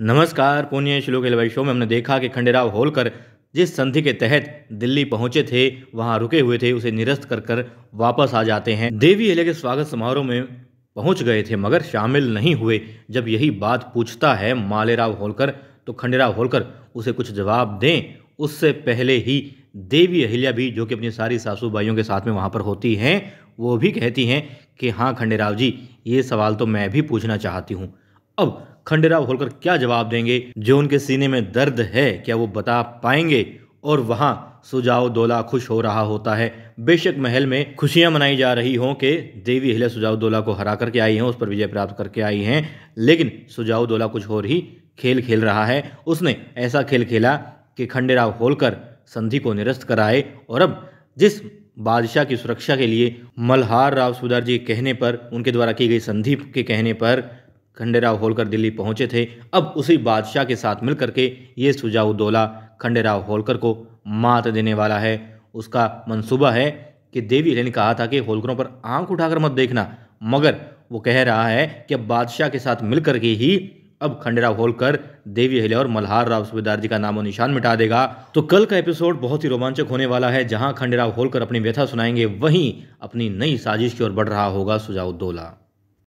नमस्कार पुण्य श्लोक एलवाई शो में हमने देखा कि खंडेराव होलकर जिस संधि के तहत दिल्ली पहुंचे थे वहां रुके हुए थे उसे निरस्त कर कर वापस आ जाते हैं देवी हेले के स्वागत समारोह में पहुंच गए थे मगर शामिल नहीं हुए जब यही बात पूछता है मालेराव होलकर तो खंडेराव होलकर उसे कुछ जवाब दें उससे पहले ही देवी अहिल्या भी जो कि अपनी सारी सासू भाइयों के साथ में वहाँ पर होती हैं वो भी कहती हैं कि हाँ खंडेराव जी ये सवाल तो मैं भी पूछना चाहती हूँ अब खंडेराव होलकर क्या जवाब देंगे जो उनके सीने में दर्द है क्या वो बता पाएंगे और वहाँ सुजाव दौला खुश हो रहा होता है बेशक महल में खुशियां मनाई जा रही हों कि देवी हिले सुजाव दौला को हरा करके आई हैं उस पर विजय प्राप्त करके आई हैं लेकिन सुजाव दौला कुछ और ही खेल खेल रहा है उसने ऐसा खेल खेला कि खंडेराव होलकर संधि को निरस्त कराए और अब जिस बादशाह की सुरक्षा के लिए मल्हार राव सुदार जी के कहने पर उनके द्वारा की गई संधि के कहने पर खंडेराव होलकर दिल्ली पहुंचे थे अब उसी बादशाह के साथ मिलकर के ये सुजाउद्दौला खंडेराव होलकर को मात देने वाला है उसका मंसूबा है कि देवी ने कहा था कि होलकरों पर आंख उठाकर मत देखना मगर वो कह रहा है कि अब बादशाह के साथ मिलकर के ही अब खंडेराव होलकर देवी हले और मल्हार राव सुबेदार जी का नामो निशान मिटा देगा तो कल का एपिसोड बहुत ही रोमांचक होने वाला है जहां खंडेराव होलकर अपनी व्यथा सुनाएंगे वहीं अपनी नई साजिश की ओर बढ़ रहा होगा सुजाउद्दौला